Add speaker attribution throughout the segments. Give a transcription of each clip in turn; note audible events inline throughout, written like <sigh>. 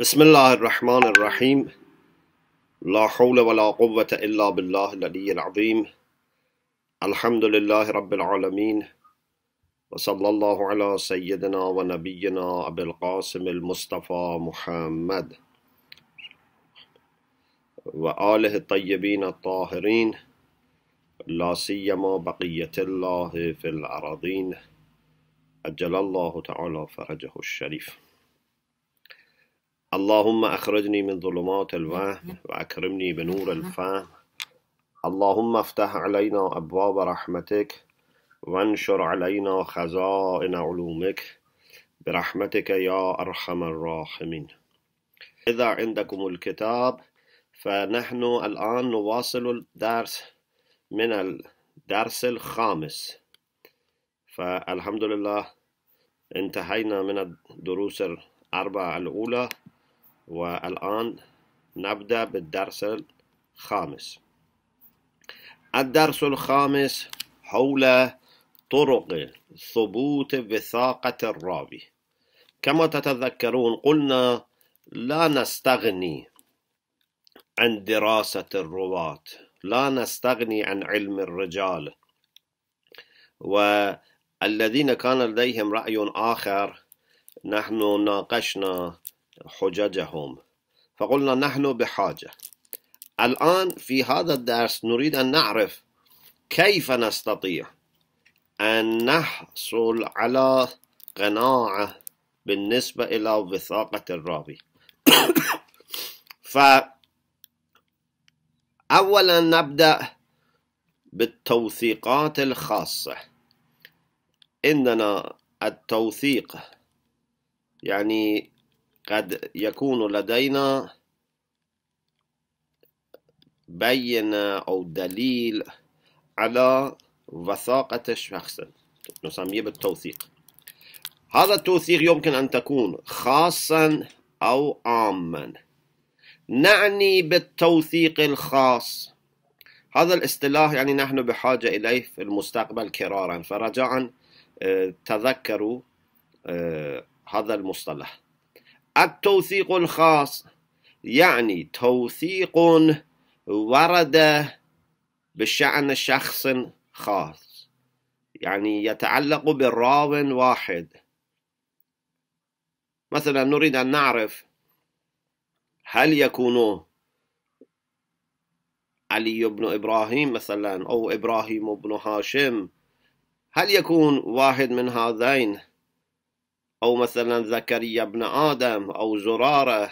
Speaker 1: بسم الله الرحمن الرحيم لا حول ولا قوة إلا بالله العلي العظيم الحمد لله رب العالمين وصلى الله على سيدنا ونبينا أبي القاسم المصطفى محمد وآله الطيبين الطاهرين لا سيما بقية الله في الأراضين أجل الله تعالى فرجه الشريف اللهم أخرجني من ظلمات الوهم وأكرمني بنور الفهم اللهم افتح علينا أبواب رحمتك وانشر علينا خزائن علومك برحمتك يا أرحم الراحمين إذا عندكم الكتاب فنحن الآن نواصل الدرس من الدرس الخامس فالحمد لله انتهينا من الدروس الأربعة الأولى والآن نبدأ بالدرس الخامس الدرس الخامس حول طرق ثبوت وثاقة الراوي كما تتذكرون قلنا لا نستغني عن دراسة الرواة لا نستغني عن علم الرجال والذين كان لديهم رأي آخر نحن ناقشنا حججهم فقلنا نحن بحاجة الآن في هذا الدرس نريد أن نعرف كيف نستطيع أن نحصل على قناعة بالنسبة إلى وثاقة الراوي <coughs> فأولا نبدأ بالتوثيقات الخاصة عندنا التوثيق يعني قد يكون لدينا بينة أو دليل على وثاقة الشخص نسميه بالتوثيق هذا التوثيق يمكن أن تكون خاصا أو عاما نعني بالتوثيق الخاص هذا الاصطلاح يعني نحن بحاجة إليه في المستقبل كرارا فرجاء آه، تذكروا آه، هذا المصطلح التوثيق الخاص يعني توثيق ورد بشأن شخص خاص يعني يتعلق بالراو واحد مثلا نريد أن نعرف هل يكون علي بن إبراهيم مثلا أو إبراهيم بن هاشم هل يكون واحد من هذين أو مثلا زكريا بن آدم أو زرارة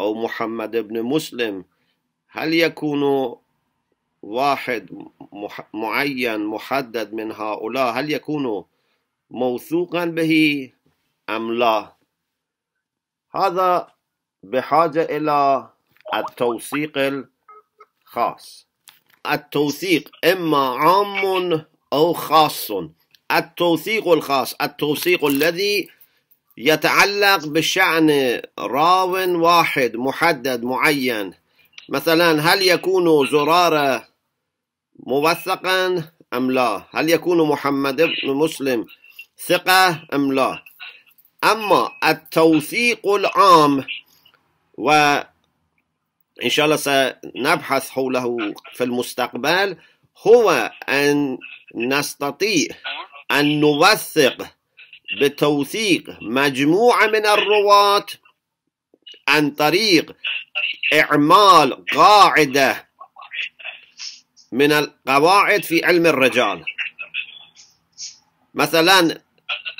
Speaker 1: أو محمد بن مسلم هل يكون واحد معين محدد من هؤلاء هل يكون موثوقا به أم لا هذا بحاجة إلى التوثيق الخاص التوثيق إما عام أو خاص التوثيق الخاص التوثيق الذي يتعلق بشأن راو واحد محدد معين مثلا هل يكون زرارة موثقا أم لا هل يكون محمد بن مسلم ثقة أم لا أما التوثيق العام وإن شاء الله سنبحث حوله في المستقبل هو أن نستطيع أن نوثق بتوثيق مجموعة من الرواة عن طريق إعمال قاعدة من القواعد في علم الرجال مثلا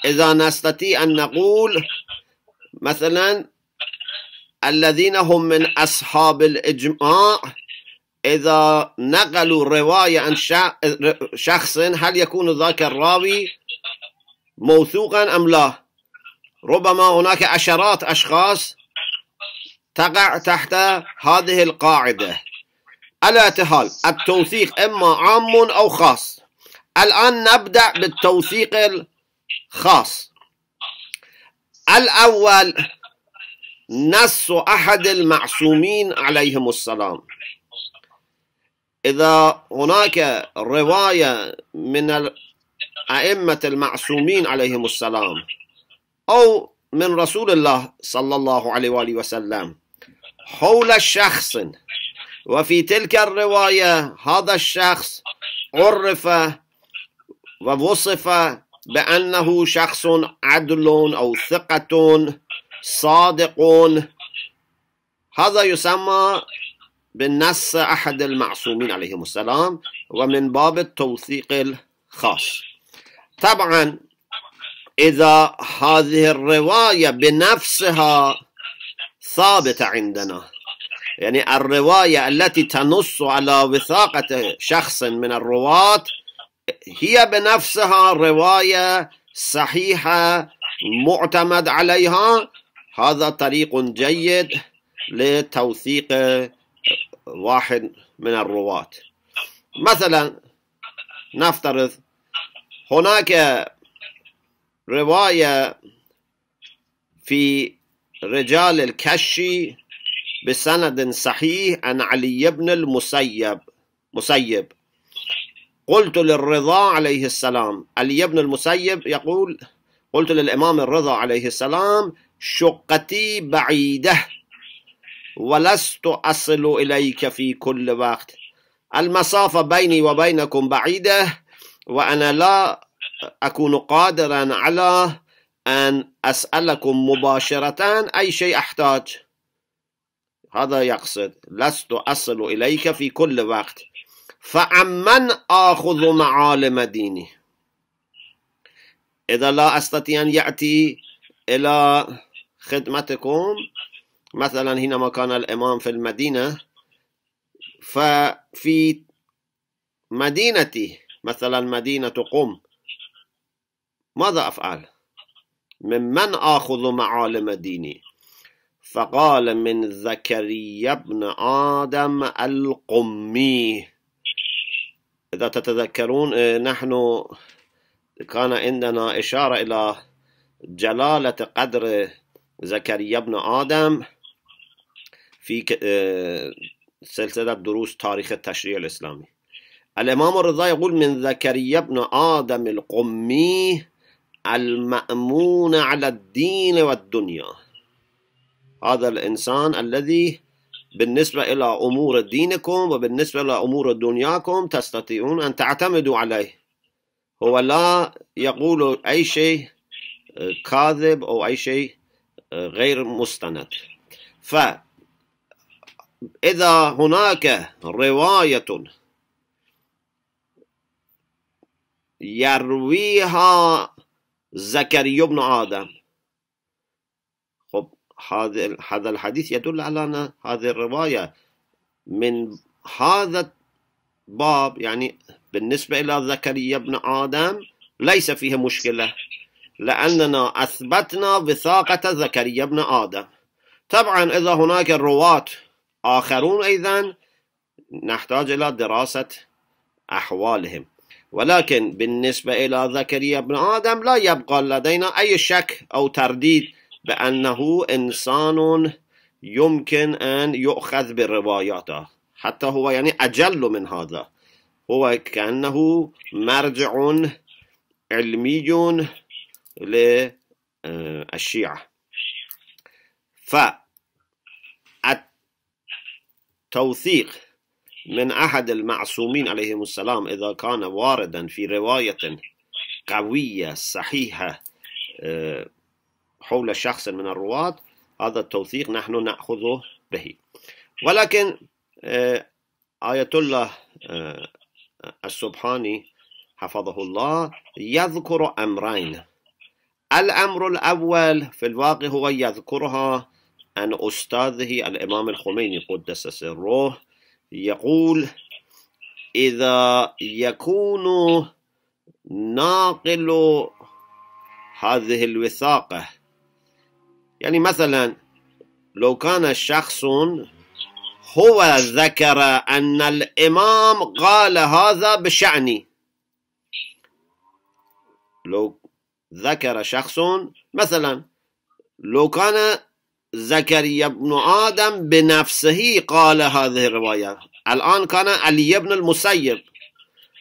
Speaker 1: إذا نستطيع أن نقول مثلا الذين هم من أصحاب الإجماع إذا نقلوا رواية عن شخص هل يكون ذاك الراوي موثوقا أم لا ربما هناك عشرات أشخاص تقع تحت هذه القاعدة على تهال التوثيق إما عام أو خاص الآن نبدأ بالتوثيق الخاص الأول نص أحد المعصومين عليهم السلام إذا هناك رواية من الأئمة المعصومين عليهم السلام أو من رسول الله صلى الله عليه وآله وسلم حول شخص وفي تلك الرواية هذا الشخص عرف ووصف بأنه شخص عدل أو ثقة صادق هذا يسمى بالنص أحد المعصومين عليهم السلام ومن باب التوثيق الخاص طبعا إذا هذه الرواية بنفسها ثابتة عندنا يعني الرواية التي تنص على وثاقة شخص من الرواة هي بنفسها رواية صحيحة معتمد عليها هذا طريق جيد لتوثيق واحد من الرواة مثلا نفترض هناك رواية في رجال الكشي بسند صحيح عن علي بن المسيب مسيب قلت للرضا عليه السلام علي بن المسيب يقول قلت للإمام الرضا عليه السلام شقتي بعيدة ولست أصل إليك في كل وقت المسافة بيني وبينكم بعيدة وأنا لا أكون قادرا على أن أسألكم مباشرة أي شيء أحتاج هذا يقصد لست أصل إليك في كل وقت فعمن آخذ معالم ديني إذا لا أستطيع أن يأتي إلى خدمتكم مثلا حينما كان الإمام في المدينة ففي مدينتي مثلا مدينة قم ماذا أفعل؟ من من آخذ معالم ديني؟ فقال من زكريا بن آدم القمي إذا تتذكرون آه، نحن كان عندنا إشارة إلى جلالة قدر زكريا بن آدم في آه، سلسلة دروس تاريخ التشريع الإسلامي الإمام الرضا يقول من زكريا بن آدم القمي المأمون على الدين والدنيا هذا الإنسان الذي بالنسبة إلى أمور دينكم وبالنسبة إلى أمور دنياكم تستطيعون أن تعتمدوا عليه هو لا يقول أي شيء كاذب أو أي شيء غير مستند ف إذا هناك رواية يرويها زكريا بن آدم خب هذا الحديث يدل على أن هذه الرواية من هذا الباب يعني بالنسبة إلى زكريا بن آدم ليس فيه مشكلة لأننا أثبتنا وثاقة زكريا بن آدم طبعا إذا هناك الرواة آخرون أيضا نحتاج إلى دراسة أحوالهم ولكن بالنسبة إلى زكريا بن آدم لا يبقى لدينا أي شك أو ترديد بأنه إنسان يمكن أن يؤخذ برواياته حتى هو يعني أجل من هذا هو كأنه مرجع علمي للشيعة اه، ف توثيق من أحد المعصومين عليهم السلام إذا كان واردا في رواية قوية صحيحة آه، حول شخص من الرواة هذا التوثيق نحن نأخذه به ولكن آه، آية الله آه، السبحاني حفظه الله يذكر أمرين الأمر الأول في الواقع هو يذكرها عن أستاذه الإمام الخميني قدس سره يقول إذا يكون ناقل هذه الوثاقة يعني مثلا لو كان شخص هو ذكر أن الإمام قال هذا بشأني لو ذكر شخص مثلا لو كان زكريا بن آدم بنفسه قال هذه الرواية الآن كان علي بن المسيب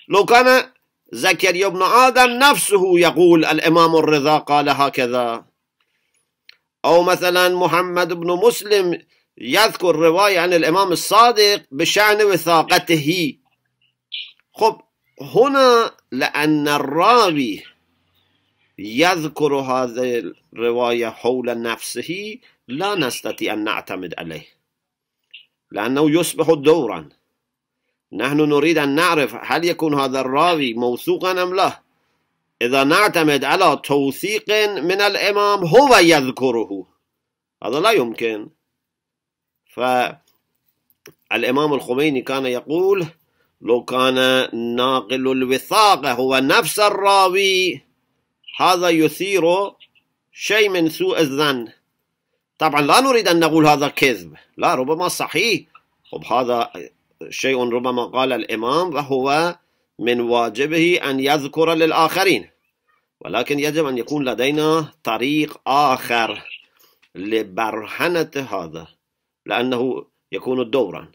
Speaker 1: لو كان زكريا بن آدم نفسه يقول الإمام الرضا قال هكذا أو مثلا محمد بن مسلم يذكر رواية عن الإمام الصادق بشأن وثاقته خب هنا لأن الراوي يذكر هذه الرواية حول نفسه لا نستطيع أن نعتمد عليه لأنه يصبح دورا نحن نريد أن نعرف هل يكون هذا الراوي موثوقا أم لا إذا نعتمد على توثيق من الإمام هو يذكره هذا لا يمكن فالإمام الخميني كان يقول لو كان ناقل الوثاق هو نفس الراوي هذا يثير شيء من سوء الظن طبعا لا نريد أن نقول هذا كذب لا ربما صحيح خب هذا شيء ربما قال الإمام وهو من واجبه أن يذكر للآخرين ولكن يجب أن يكون لدينا طريق آخر لبرهنة هذا لأنه يكون دورا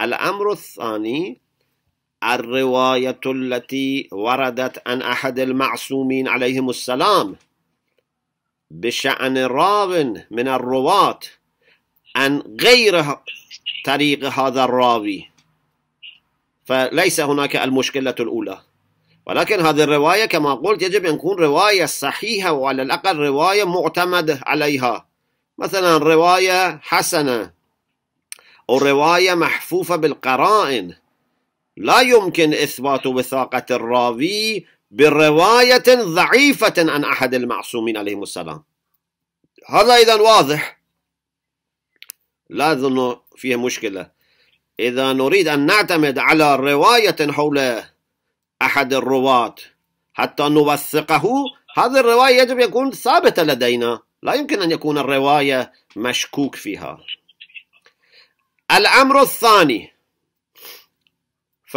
Speaker 1: الأمر الثاني الرواية التي وردت عن أحد المعصومين عليهم السلام بشأن راو من الرواة عن غير طريق هذا الراوي فليس هناك المشكلة الأولى ولكن هذه الرواية كما قلت يجب أن تكون رواية صحيحة وعلى الأقل رواية معتمد عليها مثلا رواية حسنة أو رواية محفوفة بالقرائن لا يمكن إثبات وثاقة الراوي برواية ضعيفة عن أحد المعصومين عليهم السلام هذا إذا واضح لا أظن فيها مشكلة إذا نريد أن نعتمد على رواية حول أحد الرواة حتى نوثقه هذه الرواية يجب يكون ثابتة لدينا لا يمكن أن يكون الرواية مشكوك فيها الأمر الثاني ف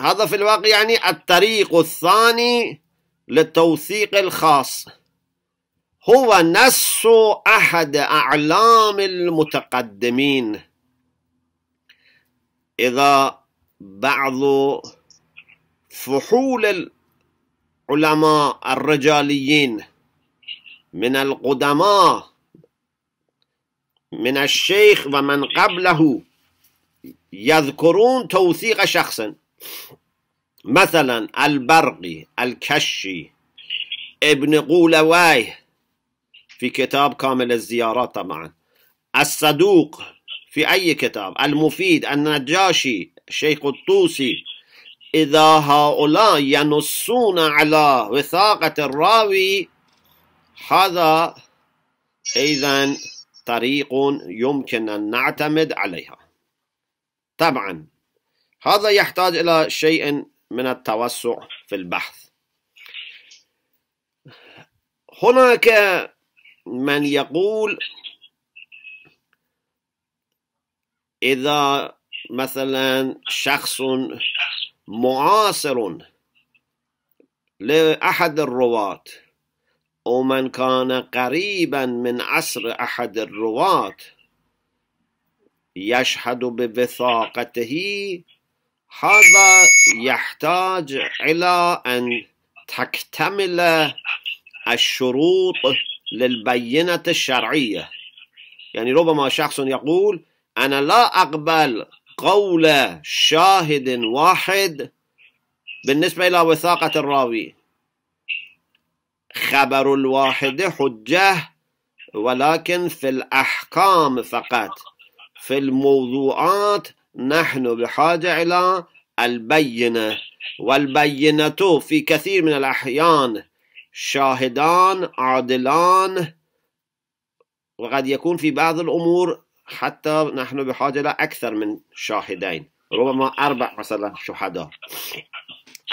Speaker 1: هذا في الواقع يعني الطريق الثاني للتوثيق الخاص هو نص أحد أعلام المتقدمين إذا بعض فحول العلماء الرجاليين من القدماء من الشيخ ومن قبله يذكرون توثيق شخص مثلا البرقي الكشي ابن قولواي في كتاب كامل الزيارات طبعا الصدوق في أي كتاب المفيد النجاشي الشيخ الطوسي إذا هؤلاء ينصون على وثاقة الراوي هذا إذا طريق يمكن أن نعتمد عليها طبعا هذا يحتاج إلى شيء من التوسع في البحث هناك من يقول إذا مثلا شخص معاصر لأحد الرواة أو من كان قريبا من عصر أحد الرواة يشهد بوثاقته هذا يحتاج إلى أن تكتمل الشروط للبينة الشرعية يعني ربما شخص يقول أنا لا أقبل قول شاهد واحد بالنسبة إلى وثاقة الراوي خبر الواحد حجة ولكن في الأحكام فقط في الموضوعات نحن بحاجة إلى البينة والبينة في كثير من الأحيان شاهدان عادلان وقد يكون في بعض الأمور حتى نحن بحاجة إلى أكثر من شاهدين ربما أربع مثلا شهداء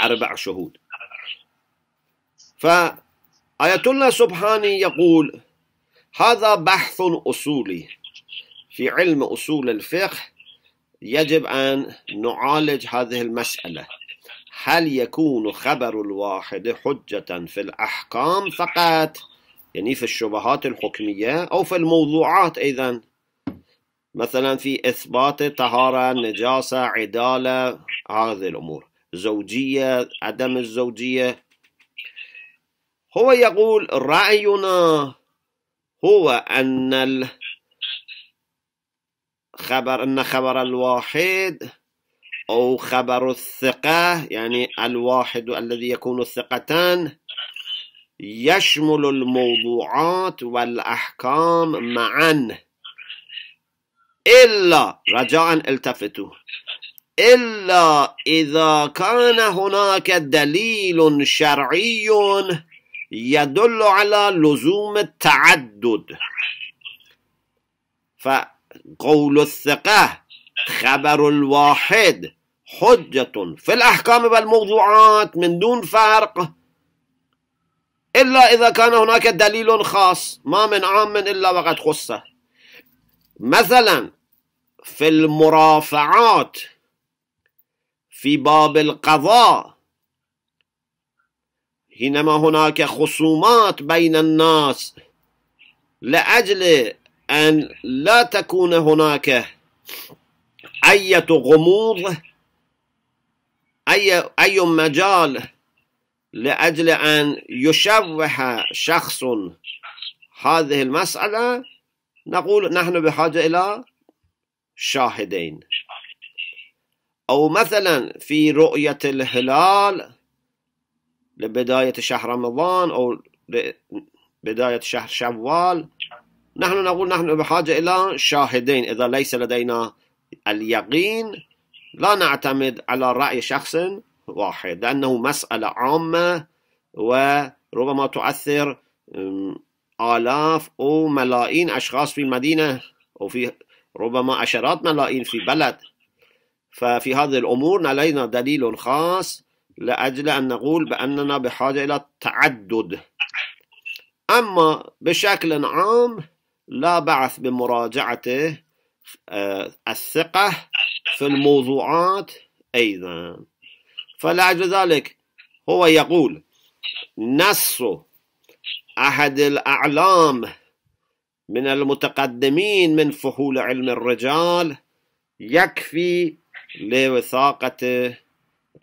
Speaker 1: أربع شهود فآية الله سبحانه يقول هذا بحث أصولي في علم أصول الفقه يجب أن نعالج هذه المسألة هل يكون خبر الواحد حجة في الأحكام فقط يعني في الشبهات الحكمية أو في الموضوعات أيضا مثلا في إثبات طهارة نجاسة عدالة هذه الأمور زوجية عدم الزوجية هو يقول رأينا هو أن خبر أن خبر الواحد أو خبر الثقة يعني الواحد الذي يكون الثقتان يشمل الموضوعات والأحكام معا إلا رجاء التفتوا إلا إذا كان هناك دليل شرعي يدل على لزوم التعدد ف قول الثقة خبر الواحد حجة في الأحكام والموضوعات من دون فرق إلا إذا كان هناك دليل خاص ما من عام إلا وقد خصه مثلا في المرافعات في باب القضاء حينما هناك خصومات بين الناس لأجل أن لا تكون هناك أي غموض أي أي مجال لأجل أن يشوه شخص هذه المسألة نقول نحن بحاجة إلى شاهدين أو مثلا في رؤية الهلال لبداية شهر رمضان أو بداية شهر شوال نحن نقول نحن بحاجة إلى شاهدين إذا ليس لدينا اليقين لا نعتمد على رأي شخص واحد لأنه مسألة عامة وربما تؤثر آلاف أو ملايين أشخاص في المدينة في ربما عشرات ملايين في بلد ففي هذه الأمور لدينا دليل خاص لأجل أن نقول بأننا بحاجة إلى تعدد أما بشكل عام لا بعث بمراجعته آه، الثقة في الموضوعات أيضا فلعجل ذلك هو يقول نص أحد الأعلام من المتقدمين من فحول علم الرجال يكفي لوثاقة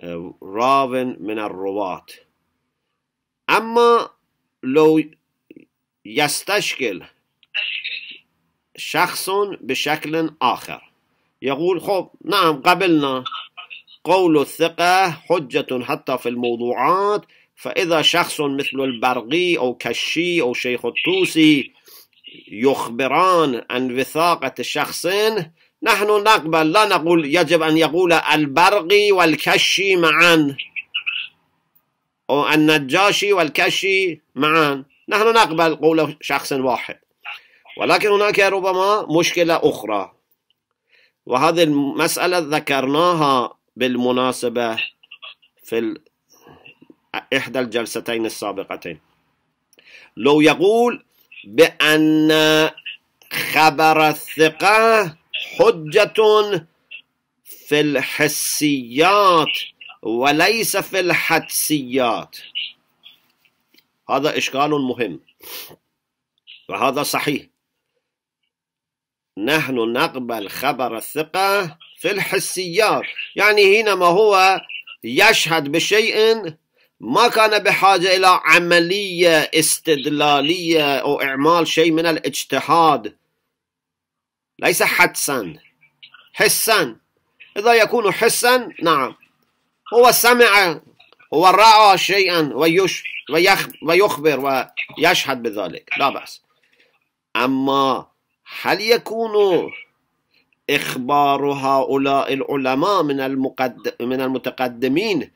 Speaker 1: آه، رافن من الرواة أما لو يستشكل شخص بشكل آخر يقول خب نعم قبلنا قول الثقة حجة حتى في الموضوعات فإذا شخص مثل البرغي أو كشي أو شيخ التوسي يخبران عن وثاقة شخص نحن نقبل لا نقول يجب أن يقول البرغي والكشي معا أو النجاشي والكشي معا نحن نقبل قول شخص واحد ولكن هناك ربما مشكلة أخرى وهذه المسألة ذكرناها بالمناسبة في إحدى الجلستين السابقتين لو يقول بأن خبر الثقة حجة في الحسيات وليس في الحدسيات هذا إشكال مهم وهذا صحيح نحن نقبل خبر الثقة في الحسيات يعني هنا هو يشهد بشيء ما كان بحاجة إلى عملية استدلالية أو إعمال شيء من الاجتهاد ليس حدسا حسا إذا يكون حسا نعم هو سمع هو رأى شيئا ويش ويخبر ويشهد بذلك لا بأس أما هل يكون إخبار هؤلاء العلماء من المقد... من المتقدمين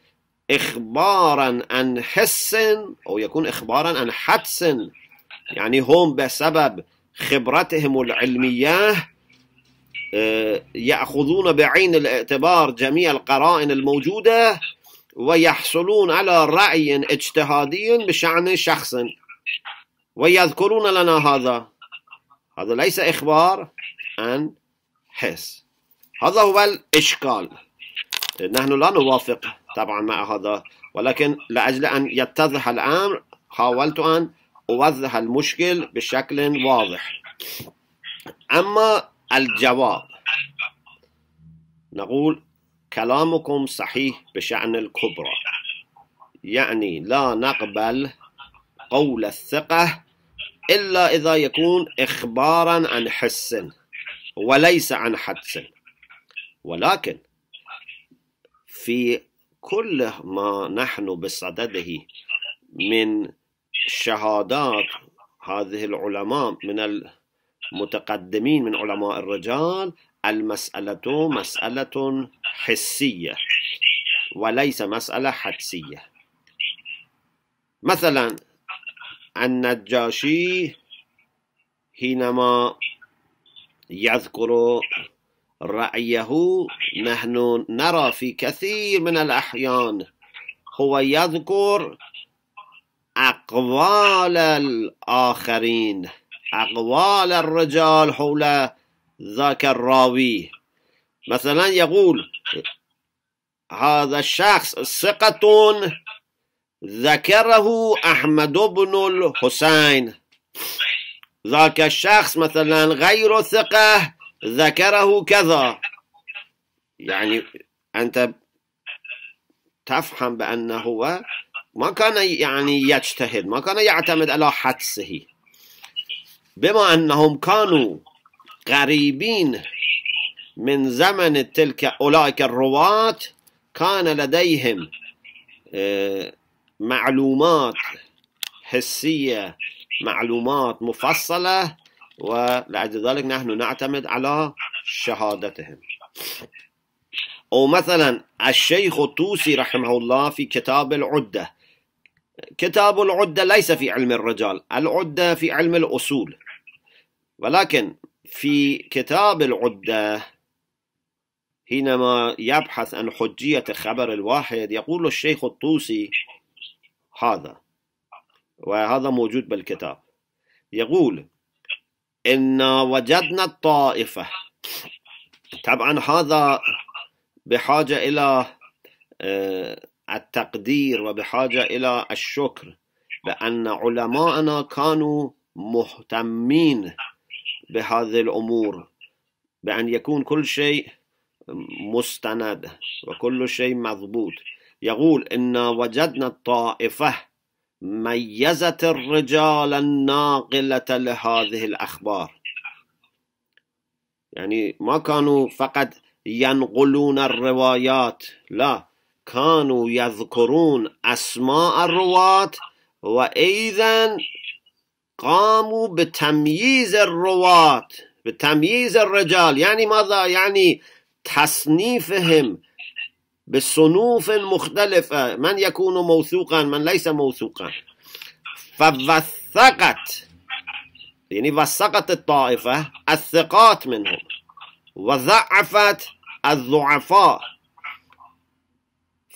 Speaker 1: إخبارا عن حس أو يكون إخبارا عن حدس يعني هم بسبب خبرتهم العلمية آه، يأخذون بعين الاعتبار جميع القرائن الموجودة ويحصلون على رأي اجتهادي بشأن شخص ويذكرون لنا هذا هذا ليس إخبار عن حس هذا هو الإشكال نحن لا نوافق طبعا مع هذا ولكن لأجل أن يتضح الأمر حاولت أن أوضح المشكل بشكل واضح أما الجواب نقول كلامكم صحيح بشأن الكبرى يعني لا نقبل قول الثقة إلا إذا يكون إخبارا عن حس وليس عن حدس ولكن في كل ما نحن بصدده من شهادات هذه العلماء من المتقدمين من علماء الرجال المسألة مسألة حسية وليس مسألة حدسية مثلا النجاشي حينما يذكر رأيه نحن نرى في كثير من الأحيان هو يذكر أقوال الآخرين أقوال الرجال حول ذاك الراوي مثلا يقول هذا الشخص ثقة ذكره أحمد بن الحسين ذاك الشخص مثلا غير ثقة ذكره كذا يعني أنت تفهم بأنه هو ما كان يعني يجتهد ما كان يعتمد على حدسه بما أنهم كانوا قريبين من زمن تلك أولئك الرواة كان لديهم آه، معلومات حسية معلومات مفصلة ولأجل ذلك نحن نعتمد على شهادتهم أو مثلا الشيخ الطوسي رحمه الله في كتاب العدة كتاب العدة ليس في علم الرجال العدة في علم الأصول ولكن في كتاب العدة حينما يبحث عن حجية خبر الواحد يقول الشيخ الطوسي هذا وهذا موجود بالكتاب يقول إنا وجدنا الطائفة طبعا هذا بحاجة إلى آه، التقدير وبحاجة إلى الشكر بأن علماءنا كانوا مهتمين بهذه الأمور بأن يكون كل شيء مستند وكل شيء مضبوط يقول إنا وجدنا الطائفة ميزت الرجال الناقلة لهذه الأخبار يعني ما كانوا فقط ينقلون الروايات لا كانوا يذكرون أسماء الرواة وأيضا قاموا بتمييز الرواة بتمييز الرجال يعني ماذا يعني تصنيفهم بالصنوف المختلفة من يكون موثوقا من ليس موثوقا فوثقت يعني وثقت الطائفة الثقات منهم وضعفت الضعفاء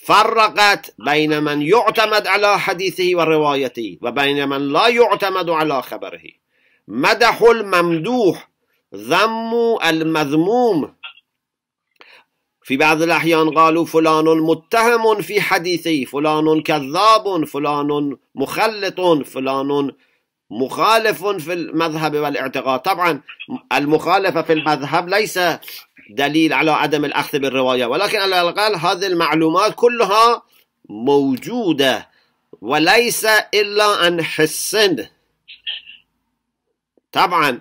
Speaker 1: فرقت بين من يعتمد على حديثه وروايته وبين من لا يعتمد على خبره مدح الممدوح ذم المذموم في بعض الأحيان قالوا فلان متهم في حديثه فلان كذاب فلان مخلط فلان مخالف في المذهب والاعتقاد طبعا المخالفة في المذهب ليس دليل على عدم الأخذ بالرواية ولكن على الأقل هذه المعلومات كلها موجودة وليس إلا عن حسن طبعا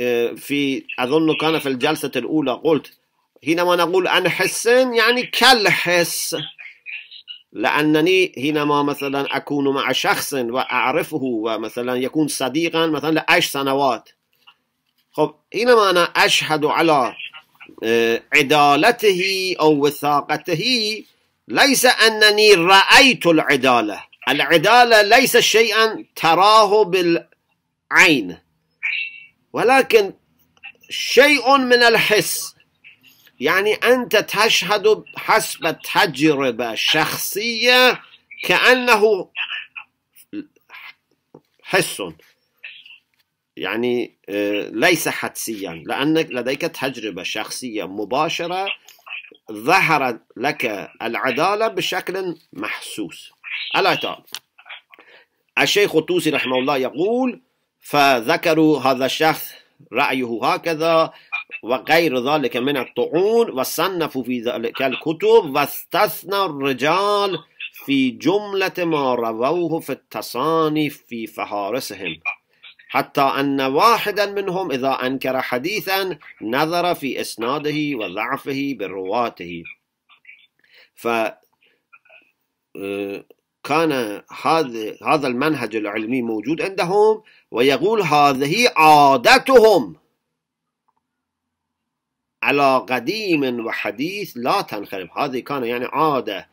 Speaker 1: آه، في أظن كان في الجلسة الأولى قلت حينما نقول عن حسن يعني كالحس لأنني حينما مثلا أكون مع شخص وأعرفه ومثلا يكون صديقا مثلا لعشر سنوات خب حينما أنا أشهد على آه، عدالته أو وثاقته ليس أنني رأيت العدالة العدالة ليس شيئا تراه بالعين ولكن شيء من الحس يعني أنت تشهد حسب تجربة شخصية كأنه حس يعني آه، ليس حدسيا لأنك لديك تجربة شخصية مباشرة ظهرت لك العدالة بشكل محسوس ألا تعلم الشيخ الطوسي رحمه الله يقول فذكروا هذا الشخص رأيه هكذا وغير ذلك من الطعون وصنفوا في ذلك الكتب واستثنى الرجال في جملة ما رووه في التصانيف في فهارسهم حتى أن واحدا منهم إذا أنكر حديثا نظر في إسناده وضعفه برواته ف آه، كان هذا هذا المنهج العلمي موجود عندهم ويقول هذه عادتهم على قديم وحديث لا تنخرب هذه كان يعني عادة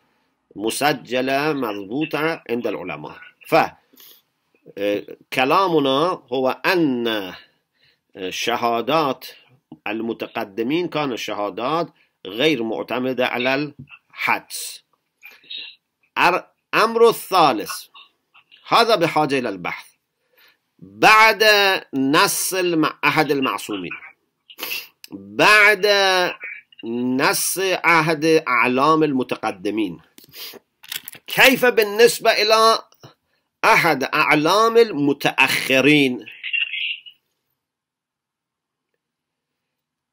Speaker 1: مسجلة مضبوطة عند العلماء ف آه، كلامنا هو أن آه، شهادات المتقدمين كان الشهادات غير معتمدة على الحدس الأمر الثالث هذا بحاجة إلى البحث بعد نسل مع أحد المعصومين بعد نص عهد أعلام المتقدمين كيف بالنسبة إلى أحد أعلام المتأخرين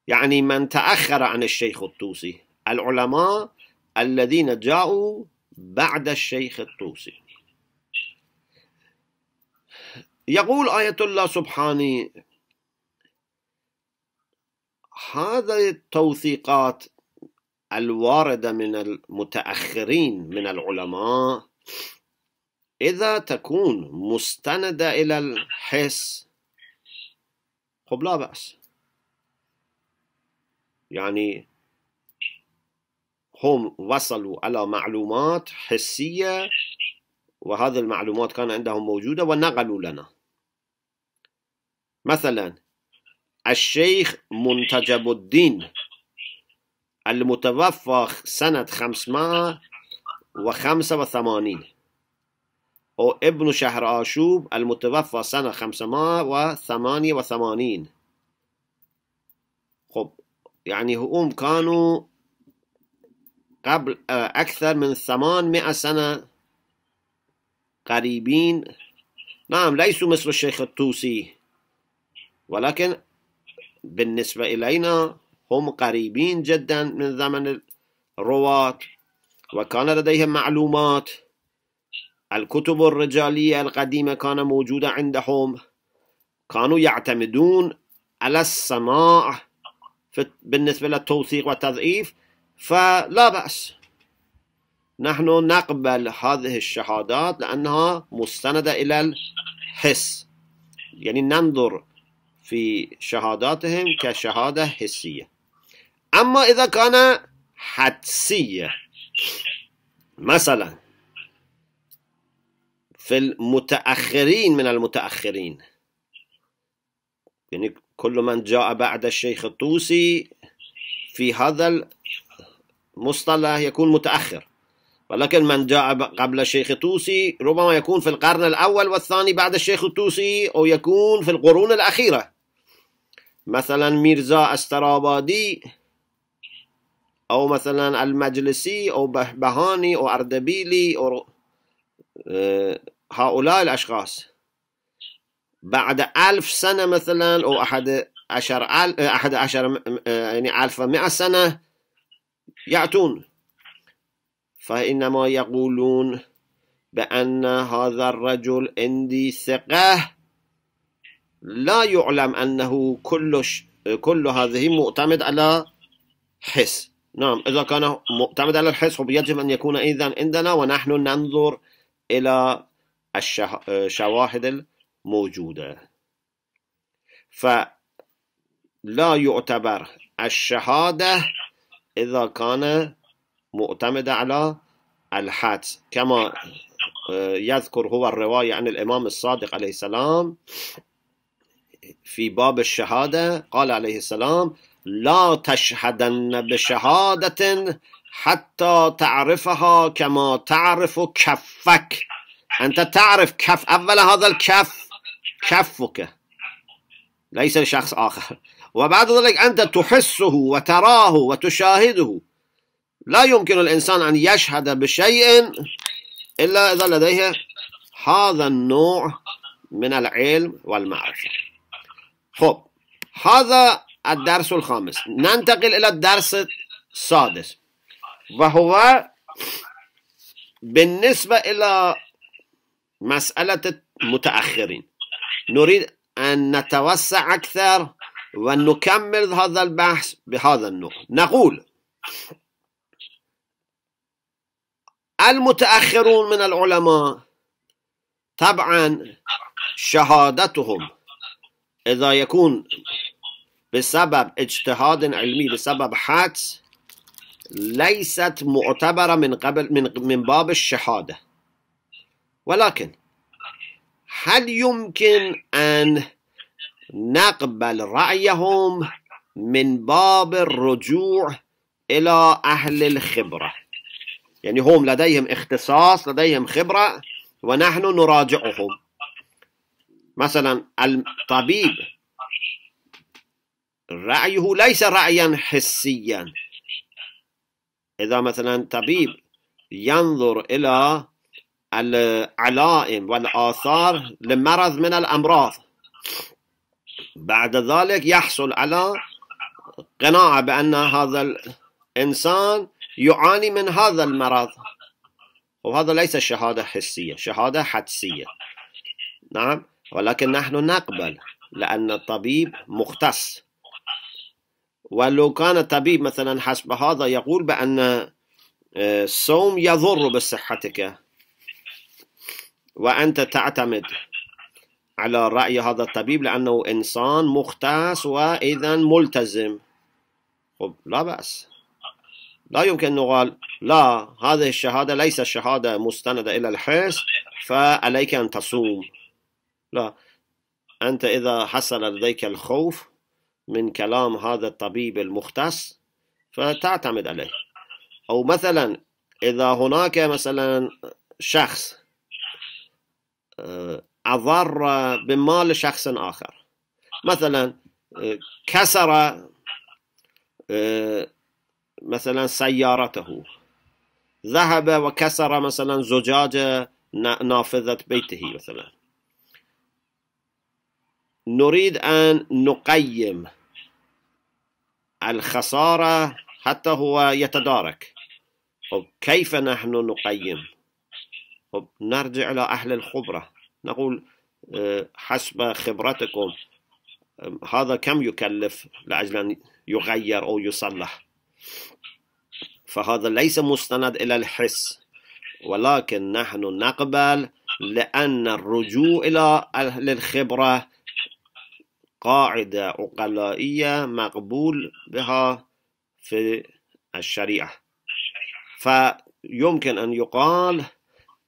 Speaker 1: يعني من تأخر عن الشيخ الطوسي العلماء الذين جاءوا بعد الشيخ الطوسي يقول آية الله سبحانه هذه التوثيقات الواردة من المتأخرين من العلماء إذا تكون مستندة إلى الحس قبل لا بأس يعني هم وصلوا على معلومات حسية وهذه المعلومات كان عندهم موجودة ونقلوا لنا مثلا الشيخ منتجب الدين المتوفى سنة 585 وابن شهر آشوب المتوفى سنة 588 خب يعني هم كانوا قبل آه، أكثر من 800 سنة قريبين نعم ليسوا مثل الشيخ الطوسي ولكن بالنسبة إلينا هم قريبين جدا من زمن الرواة وكان لديهم معلومات الكتب الرجالية القديمة كان موجودة عندهم كانوا يعتمدون على السماع بالنسبة للتوثيق والتضعيف فلا بأس نحن نقبل هذه الشهادات لأنها مستندة إلى الحس يعني ننظر في شهاداتهم كشهادة حسية أما إذا كان حدسية مثلا في المتأخرين من المتأخرين يعني كل من جاء بعد الشيخ الطوسي في هذا مصطلح يكون متأخر ولكن من جاء قبل الشيخ الطوسي ربما يكون في القرن الأول والثاني بعد الشيخ الطوسي أو يكون في القرون الأخيرة مثلا ميرزا استرابادي أو مثلا المجلسي أو بهاني أو أردبيلي أو آه، هؤلاء الأشخاص بعد ألف سنة مثلا أو أحد عشر أحد عشر آه، يعني ألف مئة سنة يأتون فإنما يقولون بأن هذا الرجل عندي ثقة لا يعلم أنه كل ش... كل هذه معتمد على حس نعم إذا كان معتمد على الحس يجب أن يكون إذا عندنا ونحن ننظر إلى الشواهد الموجودة فلا يعتبر الشهادة إذا كان معتمدا على الحدس كما آه، يذكر هو الرواية عن الإمام الصادق عليه السلام في باب الشهادة قال عليه السلام لا تشهدن بشهادة حتى تعرفها كما تعرف كفك أنت تعرف كف أول هذا الكف كفك ليس شخص آخر وبعد ذلك أنت تحسه وتراه وتشاهده لا يمكن الإنسان أن يشهد بشيء إلا إذا لديه هذا النوع من العلم والمعرفة خب هذا الدرس الخامس ننتقل إلى الدرس السادس وهو بالنسبة إلى مسألة المتأخرين نريد أن نتوسع أكثر ونكمل هذا البحث بهذا النقط نقول المتأخرون من العلماء طبعا شهادتهم إذا يكون بسبب اجتهاد علمي بسبب حدس ليست معتبرة من قبل من من باب الشهادة ولكن هل يمكن أن نقبل رأيهم من باب الرجوع إلى أهل الخبرة يعني هم لديهم اختصاص لديهم خبرة ونحن نراجعهم مثلا الطبيب رأيه ليس رأيا حسيا إذا مثلا طبيب ينظر إلى العلائم والآثار لمرض من الأمراض بعد ذلك يحصل على قناعة بأن هذا الإنسان يعاني من هذا المرض وهذا طيب، ليس شهادة حسية شهادة حدسية نعم ولكن نحن نقبل لأن الطبيب مختص ولو كان الطبيب مثلا حسب هذا يقول بأن آه، الصوم يضر بصحتك وأنت تعتمد على رأي هذا الطبيب لأنه إنسان مختص وإذا ملتزم خب لا بأس لا يمكن أن نقال لا هذه الشهادة ليس شهادة مستندة إلى الحس فعليك أن تصوم لا أنت إذا حصل لديك الخوف من كلام هذا الطبيب المختص فتعتمد عليه أو مثلا إذا هناك مثلا شخص آه، أضر بمال شخص آخر مثلا كسر مثلا سيارته ذهب وكسر مثلا زجاج نافذة بيته مثلا نريد أن نقيم الخسارة حتى هو يتدارك طيب، كيف نحن نقيم طيب، نرجع إلى أهل الخبرة نقول آه، حسب خبرتكم هذا كم يكلف لأجل أن يغير أو يصلح فهذا ليس مستند إلى الحس ولكن نحن نقبل لأن الرجوع إلى أهل الخبرة قاعدة عقلائية مقبول بها في الشريعة فيمكن أن يقال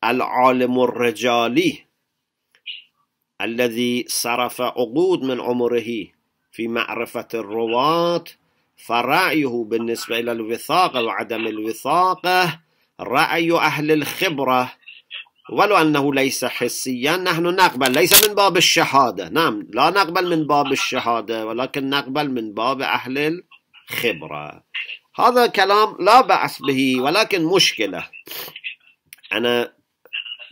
Speaker 1: العالم الرجالي الذي صرف عقود من عمره في معرفة الرواة فرأيه بالنسبة إلى الوثاقة وعدم الوثاقة رأي أهل الخبرة ولو أنه ليس حسيا نحن نقبل ليس من باب الشهادة نعم لا نقبل من باب الشهادة ولكن نقبل من باب أهل الخبرة هذا كلام لا بأس به ولكن مشكلة أنا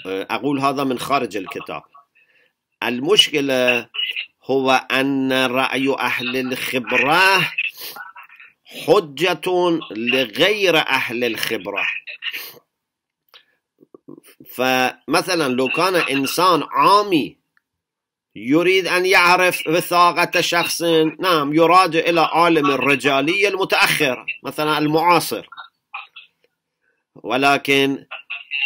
Speaker 1: آه، أقول هذا من خارج الكتاب المشكلة هو أن رأي أهل الخبرة حجة لغير أهل الخبرة فمثلا لو كان إنسان عامي يريد أن يعرف وثاقة شخص نعم يراجع إلى عالم الرجالية المتأخر مثلا المعاصر ولكن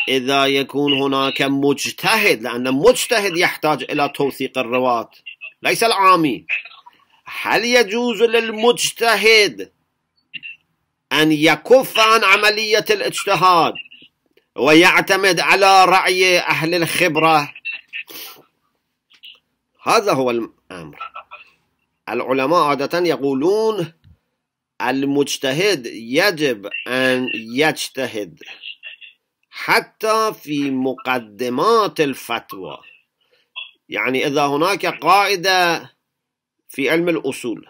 Speaker 1: إذا يكون هناك مجتهد لأن مجتهد يحتاج إلى توثيق الرواة ليس العامي هل يجوز للمجتهد أن يكف عن عملية الاجتهاد ويعتمد على رأي أهل الخبرة هذا هو الأمر العلماء عادة يقولون المجتهد يجب أن يجتهد حتى في مقدمات الفتوى يعني إذا هناك قاعدة في علم الأصول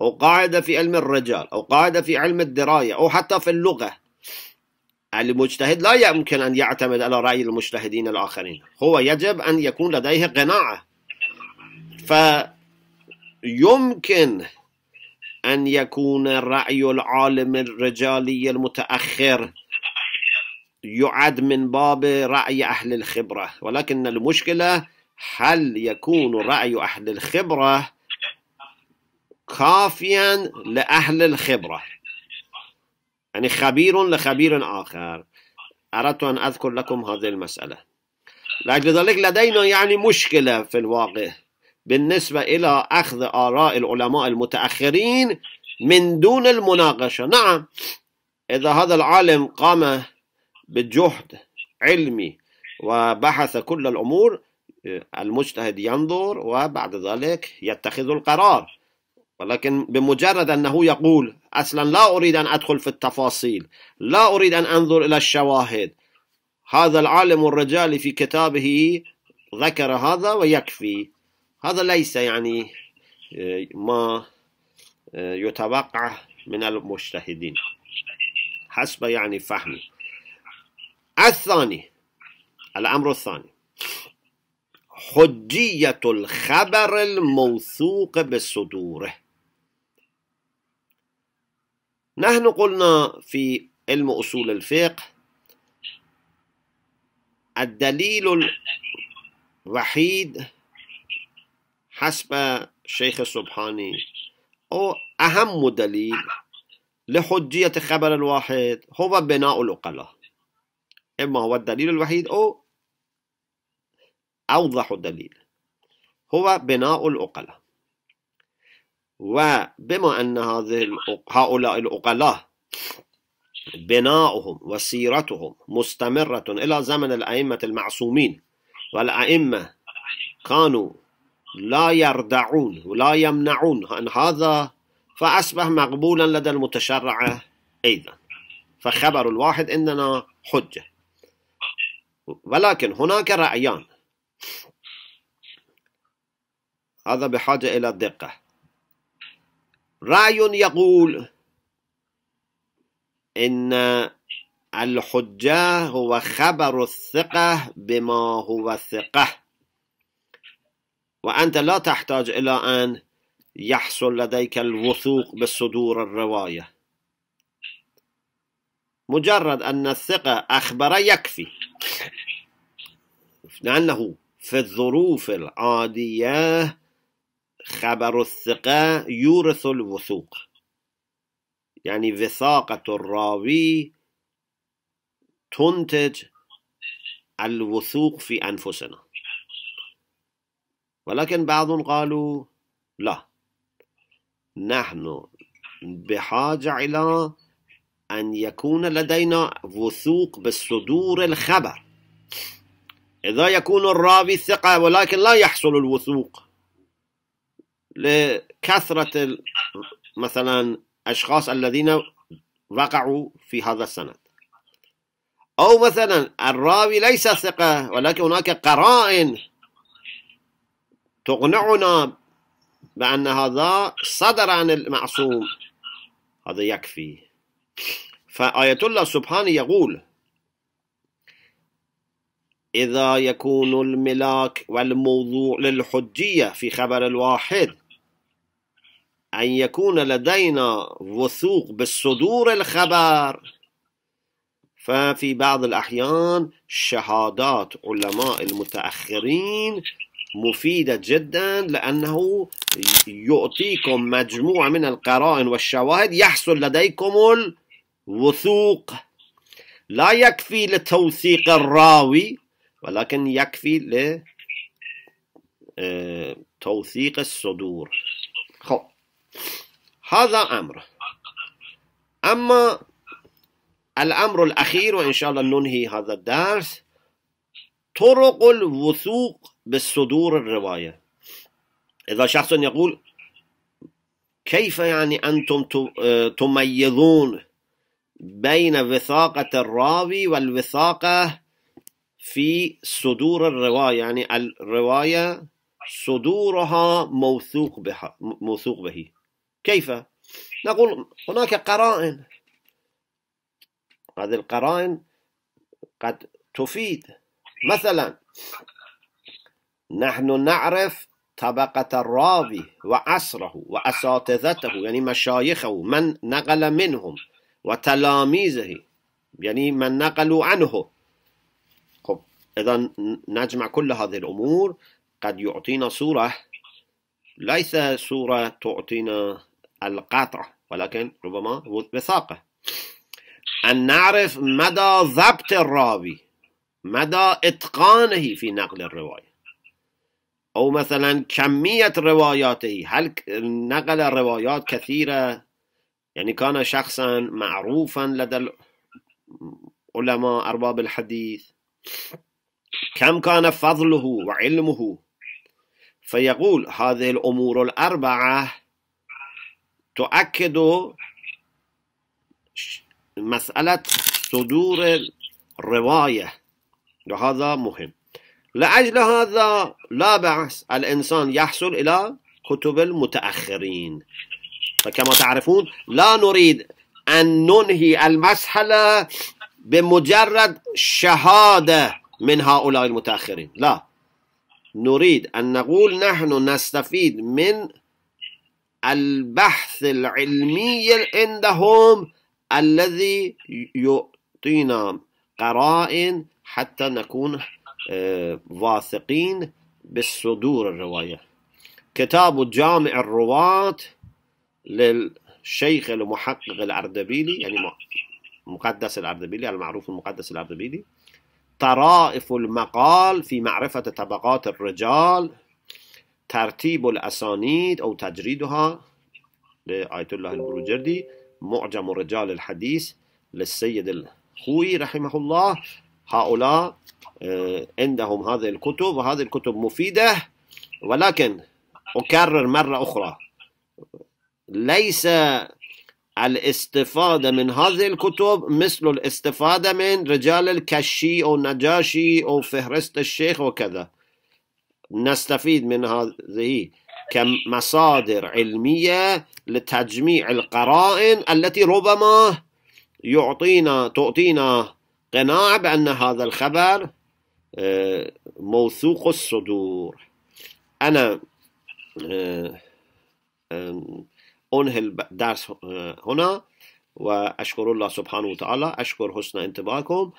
Speaker 1: أو قاعدة في علم الرجال أو قاعدة في علم الدراية أو حتى في اللغة المجتهد لا يمكن أن يعتمد على رأي المجتهدين الآخرين هو يجب أن يكون لديه قناعة فيمكن أن يكون رأي العالم الرجالي المتأخر يعد من باب رأي أهل الخبرة ولكن المشكلة هل يكون رأي أهل الخبرة كافيا لأهل الخبرة يعني خبير لخبير آخر أردت أن أذكر لكم هذه المسألة لأجل ذلك لدينا يعني مشكلة في الواقع بالنسبة إلى أخذ آراء العلماء المتأخرين من دون المناقشة نعم إذا هذا العالم قام بجهد علمي وبحث كل الأمور المجتهد ينظر وبعد ذلك يتخذ القرار ولكن بمجرد أنه يقول أصلا لا أريد أن أدخل في التفاصيل لا أريد أن أنظر إلى الشواهد هذا العالم الرجال في كتابه ذكر هذا ويكفي هذا ليس يعني ما يتوقع من المجتهدين حسب يعني فهمي الثاني الأمر الثاني حجية الخبر الموثوق بصدوره نحن قلنا في علم أصول الفقه الدليل الوحيد حسب شيخ سبحاني أو أهم دليل لحجية خبر الواحد هو بناء العقلاء إما هو الدليل الوحيد أو أوضح دليل هو بناء العقلاء وبما أن هذه هؤلاء العقلاء بناؤهم وسيرتهم مستمرة إلى زمن الأئمة المعصومين والأئمة كانوا لا يردعون ولا يمنعون عن هذا فأصبح مقبولا لدى المتشرعة أيضا فخبر الواحد إننا حجة ولكن هناك رأيان هذا بحاجة إلى الدقة رأي يقول إن الحجة هو خبر الثقة بما هو ثقة وأنت لا تحتاج إلى أن يحصل لديك الوثوق بصدور الرواية مجرد أن الثقة أخبر يكفي لأنه في الظروف العادية خبر الثقة يورث الوثوق يعني وثاقة الراوي تنتج الوثوق في أنفسنا ولكن بعض قالوا لا نحن بحاجة إلى أن يكون لدينا وثوق بالصدور الخبر إذا يكون الراوي ثقة ولكن لا يحصل الوثوق لكثرة مثلا أشخاص الذين وقعوا في هذا السند أو مثلا الراوي ليس ثقة ولكن هناك قرائن تقنعنا بأن هذا صدر عن المعصوم هذا يكفي فآية الله سبحانه يقول إذا يكون الملاك والموضوع للحجية في خبر الواحد أن يكون لدينا وثوق بالصدور الخبر ففي بعض الأحيان شهادات علماء المتأخرين مفيدة جدا لأنه يعطيكم مجموعة من القرائن والشواهد يحصل لديكم الوثوق لا يكفي لتوثيق الراوي ولكن يكفي لتوثيق آه، الصدور خب هذا أمر أما الأمر الأخير وإن شاء الله ننهي هذا الدرس طرق الوثوق بالصدور الرواية إذا شخص يقول كيف يعني أنتم آه، تميزون بين وثاقة الراوي والوثاقة في صدور الرواية يعني الرواية صدورها موثوق بها موثوق به كيف؟ نقول هناك قرائن هذه القرائن قد تفيد مثلا نحن نعرف طبقة الراوي وعصره وأساتذته يعني مشايخه من نقل منهم وتلاميذه يعني من نقلوا عنه إذا نجمع كل هذه الأمور قد يعطينا صورة ليس صورة تعطينا القطع ولكن ربما وثاقة أن نعرف مدى ضبط الراوي مدى إتقانه في نقل الرواية أو مثلا كمية رواياته هل نقل روايات كثيرة يعني كان شخصا معروفا لدى العلماء أرباب الحديث كم كان فضله وعلمه فيقول هذه الأمور الأربعة تؤكد مسألة صدور الرواية وهذا مهم لأجل هذا لا بأس الإنسان يحصل إلى كتب المتأخرين فكما تعرفون لا نريد أن ننهي المسألة بمجرد شهادة من هؤلاء المتأخرين لا نريد أن نقول نحن نستفيد من البحث العلمي عندهم الذي يعطينا قرائن حتى نكون آه، واثقين بالصدور الرواية كتاب جامع الرواة للشيخ المحقق الأردبيلي يعني مقدس الأردبيلي المعروف المقدس الأردبيلي طرائف المقال في معرفة طبقات الرجال ترتيب الأسانيد أو تجريدها لآية الله البروجردي معجم رجال الحديث للسيد الخوي رحمه الله هؤلاء آه، عندهم هذه الكتب وهذه الكتب مفيدة ولكن أكرر مرة أخرى ليس الاستفادة من هذه الكتب مثل الاستفادة من رجال الكشي أو النجاشي أو فهرست الشيخ وكذا نستفيد من هذه كمصادر علمية لتجميع القرائن التي ربما يعطينا تعطينا قناعة بأن هذا الخبر آه، موثوق الصدور أنا آه، أنهي الدرس آه، هنا وأشكر الله سبحانه وتعالى أشكر حسن انتباهكم